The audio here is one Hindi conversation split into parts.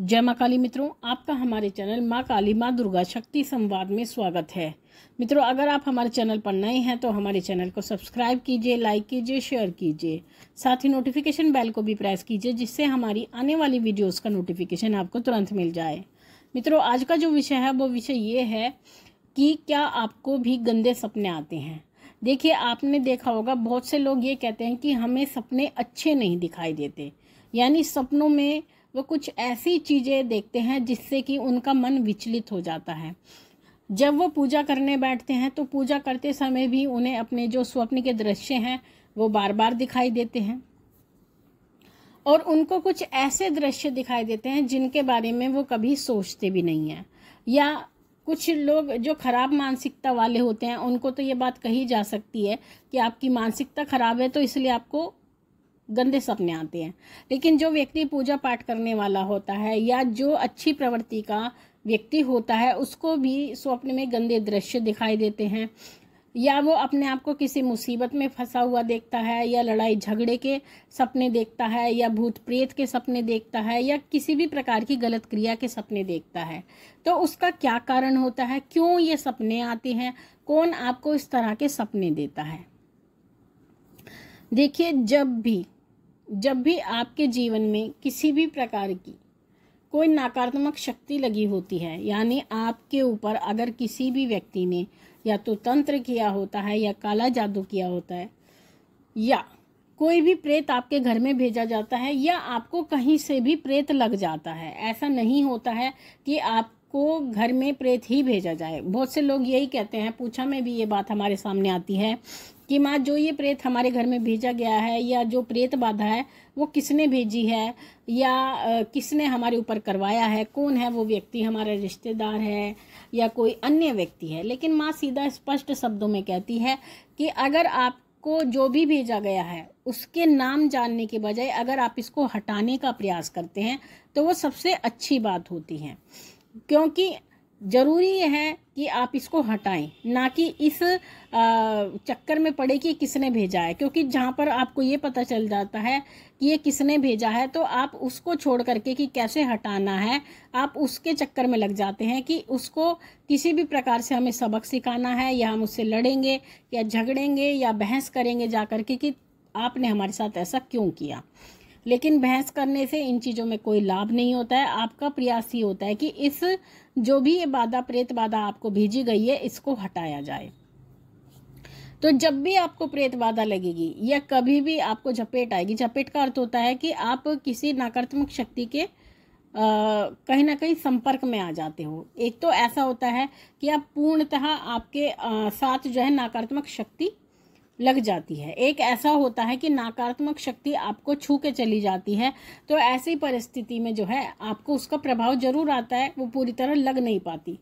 जय माँ काली मित्रों आपका हमारे चैनल माँ काली माँ दुर्गा शक्ति संवाद में स्वागत है मित्रों अगर आप हमारे चैनल पर नए हैं तो हमारे चैनल को सब्सक्राइब कीजिए लाइक कीजिए शेयर कीजिए साथ ही नोटिफिकेशन बेल को भी प्रेस कीजिए जिससे हमारी आने वाली वीडियोस का नोटिफिकेशन आपको तुरंत मिल जाए मित्रों आज का जो विषय है वो विषय ये है कि क्या आपको भी गंदे सपने आते हैं देखिए आपने देखा होगा बहुत से लोग ये कहते हैं कि हमें सपने अच्छे नहीं दिखाई देते यानी सपनों में वो कुछ ऐसी चीज़ें देखते हैं जिससे कि उनका मन विचलित हो जाता है जब वो पूजा करने बैठते हैं तो पूजा करते समय भी उन्हें अपने जो स्वप्न के दृश्य हैं वो बार बार दिखाई देते हैं और उनको कुछ ऐसे दृश्य दिखाई देते हैं जिनके बारे में वो कभी सोचते भी नहीं हैं या कुछ लोग जो खराब मानसिकता वाले होते हैं उनको तो ये बात कही जा सकती है कि आपकी मानसिकता खराब है तो इसलिए आपको गंदे सपने आते हैं लेकिन जो व्यक्ति पूजा पाठ करने वाला होता है या जो अच्छी प्रवृत्ति का व्यक्ति होता है उसको भी स्वप्न में गंदे दृश्य दिखाई देते हैं या वो अपने आप को किसी मुसीबत में फंसा हुआ देखता है या लड़ाई झगड़े के सपने देखता है या भूत प्रेत के सपने देखता है या किसी भी प्रकार की गलत क्रिया के सपने देखता है तो उसका क्या कारण होता है क्यों ये सपने आते हैं कौन आपको इस तरह के सपने देता है देखिए जब भी जब भी आपके जीवन में किसी भी प्रकार की कोई नकारात्मक शक्ति लगी होती है यानी आपके ऊपर अगर किसी भी व्यक्ति ने या तो तंत्र किया होता है या काला जादू किया होता है या कोई भी प्रेत आपके घर में भेजा जाता है या आपको कहीं से भी प्रेत लग जाता है ऐसा नहीं होता है कि आपको घर में प्रेत ही भेजा जाए बहुत से लोग यही कहते हैं पूछा में भी ये बात हमारे सामने आती है कि माँ जो ये प्रेत हमारे घर में भेजा गया है या जो प्रेत बाधा है वो किसने भेजी है या किसने हमारे ऊपर करवाया है कौन है वो व्यक्ति हमारा रिश्तेदार है या कोई अन्य व्यक्ति है लेकिन माँ सीधा स्पष्ट शब्दों में कहती है कि अगर आपको जो भी भेजा गया है उसके नाम जानने के बजाय अगर आप इसको हटाने का प्रयास करते हैं तो वो सबसे अच्छी बात होती है क्योंकि ज़रूरी है कि आप इसको हटाएं ना कि इस चक्कर में पड़े कि किसने भेजा है क्योंकि जहाँ पर आपको ये पता चल जाता है कि ये किसने भेजा है तो आप उसको छोड़ करके कि कैसे हटाना है आप उसके चक्कर में लग जाते हैं कि उसको किसी भी प्रकार से हमें सबक सिखाना है या हम उससे लड़ेंगे या झगड़ेंगे या बहस करेंगे जा करके कि आपने हमारे साथ ऐसा क्यों किया लेकिन बहस करने से इन चीज़ों में कोई लाभ नहीं होता है आपका प्रयास ही होता है कि इस जो भी ये बाधा प्रेत बाधा आपको भेजी गई है इसको हटाया जाए तो जब भी आपको प्रेत बाधा लगेगी या कभी भी आपको झपेट आएगी झपेट का अर्थ होता है कि आप किसी नकारात्मक शक्ति के कहीं ना कहीं संपर्क में आ जाते हो एक तो ऐसा होता है कि आप पूर्णतः आपके आ, साथ जो है नकारात्मक शक्ति लग जाती है एक ऐसा होता है कि नकारात्मक शक्ति आपको छू के चली जाती है तो ऐसी परिस्थिति में जो है आपको उसका प्रभाव जरूर आता है वो पूरी तरह लग नहीं पाती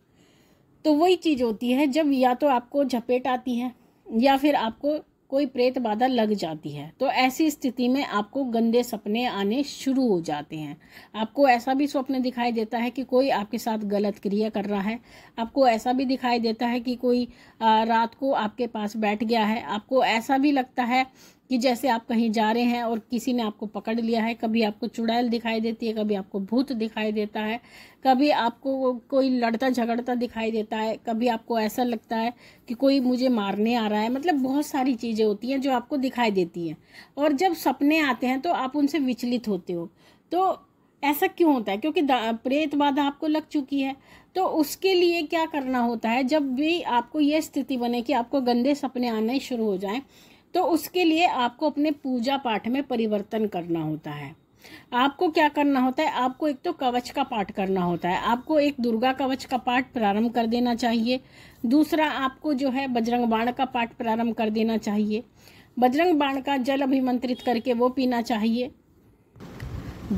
तो वही चीज़ होती है जब या तो आपको झपेट आती है या फिर आपको कोई प्रेत बाधा लग जाती है तो ऐसी स्थिति में आपको गंदे सपने आने शुरू हो जाते हैं आपको ऐसा भी स्वप्न दिखाई देता है कि कोई आपके साथ गलत क्रिया कर रहा है आपको ऐसा भी दिखाई देता है कि कोई रात को आपके पास बैठ गया है आपको ऐसा भी लगता है कि जैसे आप कहीं जा रहे हैं और किसी ने आपको पकड़ लिया है कभी आपको चुड़ैल दिखाई देती है कभी आपको भूत दिखाई देता है कभी आपको कोई लड़ता झगड़ता दिखाई देता है कभी आपको ऐसा लगता है कि कोई मुझे मारने आ रहा है मतलब बहुत सारी चीज़ें होती हैं जो आपको दिखाई देती हैं और जब सपने आते हैं तो आप उनसे विचलित होते हो तो ऐसा क्यों होता है क्योंकि प्रेत बाधा आपको लग चुकी है तो उसके लिए क्या करना होता है जब भी आपको ये स्थिति बने कि आपको गंदे सपने आने शुरू हो जाएं तो उसके लिए आपको अपने पूजा पाठ में परिवर्तन करना होता है आपको क्या करना होता है आपको एक तो कवच का पाठ करना होता है आपको एक दुर्गा कवच का पाठ प्रारंभ कर देना चाहिए दूसरा आपको जो है बजरंग बाण का पाठ प्रारंभ कर देना चाहिए बजरंग बाण का जल अभिमंत्रित करके वो पीना चाहिए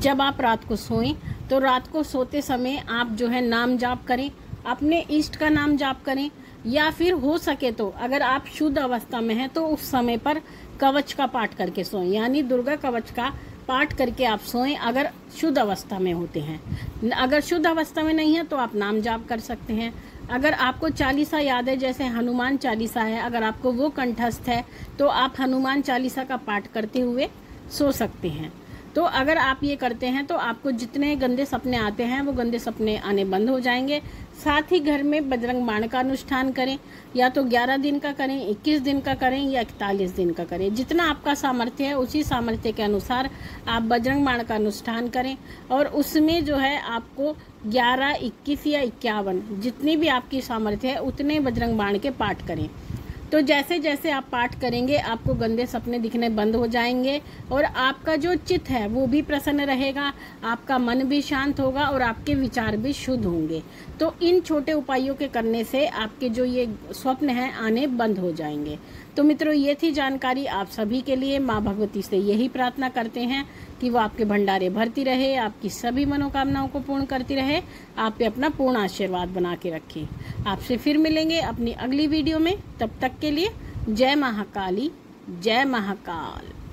जब आप रात को सोएं तो रात को सोते समय आप जो है नाम जाप करें अपने इष्ट का नाम जाप करें या फिर हो सके तो अगर आप शुद्ध अवस्था में हैं तो उस समय पर कवच का पाठ करके सोएं यानी दुर्गा कवच का पाठ करके आप सोएं अगर शुद्ध अवस्था में होते हैं अगर शुद्ध अवस्था में नहीं है तो आप नाम जाप कर सकते हैं अगर आपको चालीसा याद है जैसे हनुमान चालीसा है अगर आपको वो कंठस्थ है तो आप हनुमान चालीसा का पाठ करते हुए सो सकते हैं तो अगर आप ये करते हैं तो आपको जितने गंदे सपने आते हैं वो गंदे सपने आने बंद हो जाएंगे साथ ही घर में बजरंग बाण का अनुष्ठान करें या तो 11 दिन का करें 21 दिन का करें या इकतालीस दिन का करें जितना आपका सामर्थ्य है उसी सामर्थ्य के अनुसार आप बजरंग बाण का अनुष्ठान करें और उसमें जो है आपको 11, 21 या इक्यावन जितनी भी आपकी सामर्थ्य है उतने बजरंग बाण के पाठ करें तो जैसे जैसे आप पाठ करेंगे आपको गंदे सपने दिखने बंद हो जाएंगे और आपका जो चित्त है वो भी प्रसन्न रहेगा आपका मन भी शांत होगा और आपके विचार भी शुद्ध होंगे तो इन छोटे उपायों के करने से आपके जो ये स्वप्न हैं आने बंद हो जाएंगे तो मित्रों ये थी जानकारी आप सभी के लिए माँ भगवती से यही प्रार्थना करते हैं कि वो आपके भंडारे भरती रहे आपकी सभी मनोकामनाओं को पूर्ण करती रहे आप पे अपना पूर्ण आशीर्वाद बना के रखे आपसे फिर मिलेंगे अपनी अगली वीडियो में तब तक के लिए जय महाकाली जय महाकाल